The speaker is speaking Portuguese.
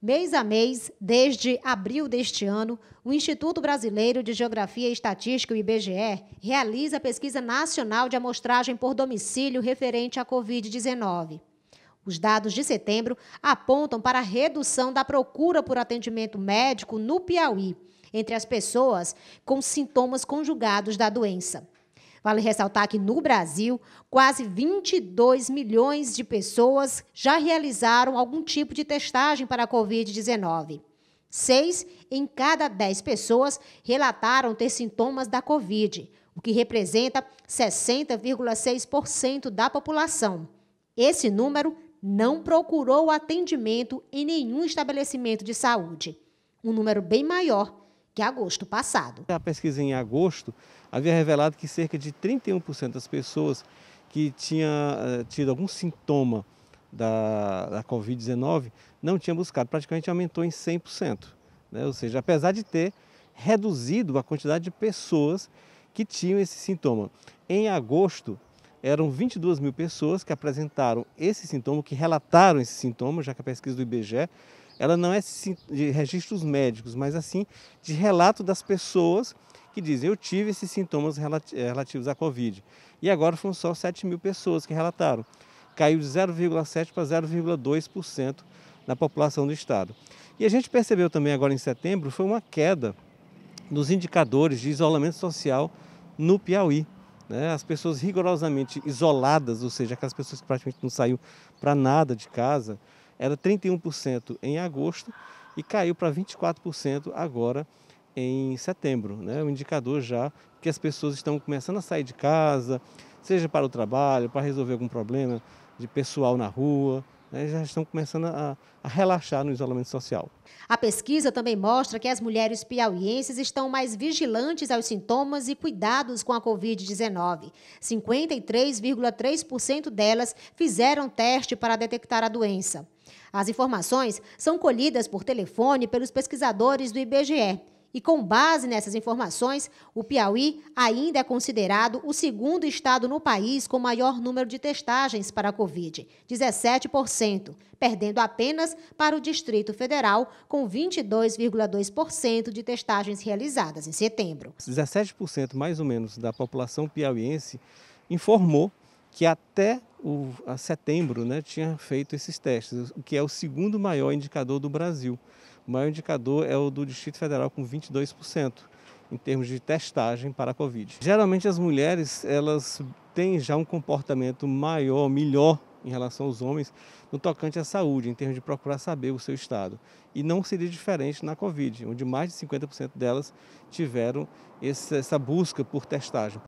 Mês a mês, desde abril deste ano, o Instituto Brasileiro de Geografia e Estatística, o IBGE, realiza a pesquisa nacional de amostragem por domicílio referente à Covid-19. Os dados de setembro apontam para a redução da procura por atendimento médico no Piauí, entre as pessoas com sintomas conjugados da doença. Vale ressaltar que no Brasil, quase 22 milhões de pessoas já realizaram algum tipo de testagem para a Covid-19. Seis em cada dez pessoas relataram ter sintomas da Covid, o que representa 60,6% da população. Esse número não procurou atendimento em nenhum estabelecimento de saúde, um número bem maior que é agosto passado. A pesquisa em agosto havia revelado que cerca de 31% das pessoas que tinha eh, tido algum sintoma da, da Covid-19 não tinha buscado, praticamente aumentou em 100%. Né? Ou seja, apesar de ter reduzido a quantidade de pessoas que tinham esse sintoma. Em agosto, eram 22 mil pessoas que apresentaram esse sintoma, que relataram esse sintoma, já que a pesquisa do IBGE ela não é de registros médicos, mas assim de relato das pessoas que dizem eu tive esses sintomas eh, relativos à Covid. E agora foram só 7 mil pessoas que relataram. Caiu de 0,7% para 0,2% na população do estado. E a gente percebeu também agora em setembro foi uma queda nos indicadores de isolamento social no Piauí. Né? As pessoas rigorosamente isoladas, ou seja, aquelas pessoas que praticamente não saíram para nada de casa, era 31% em agosto e caiu para 24% agora em setembro. Né? Um indicador já que as pessoas estão começando a sair de casa, seja para o trabalho, para resolver algum problema de pessoal na rua, né, já estão começando a, a, relaxar no isolamento social. A pesquisa também mostra que as mulheres piauienses estão mais vigilantes aos sintomas e cuidados com a Covid-19. 53,3% delas fizeram teste para detectar a doença. As informações são colhidas por telefone pelos pesquisadores do IBGE. E com base nessas informações, o Piauí ainda é considerado o segundo estado no país com maior número de testagens para a Covid, 17%, perdendo apenas para o Distrito Federal, com 22,2% de testagens realizadas em setembro. 17% mais ou menos da população piauiense informou que até o, a setembro né, tinha feito esses testes, o que é o segundo maior indicador do Brasil. O maior indicador é o do Distrito Federal com 22% em termos de testagem para a Covid. Geralmente as mulheres elas têm já um comportamento maior, melhor em relação aos homens no tocante à saúde, em termos de procurar saber o seu estado. E não seria diferente na Covid, onde mais de 50% delas tiveram essa busca por testagem.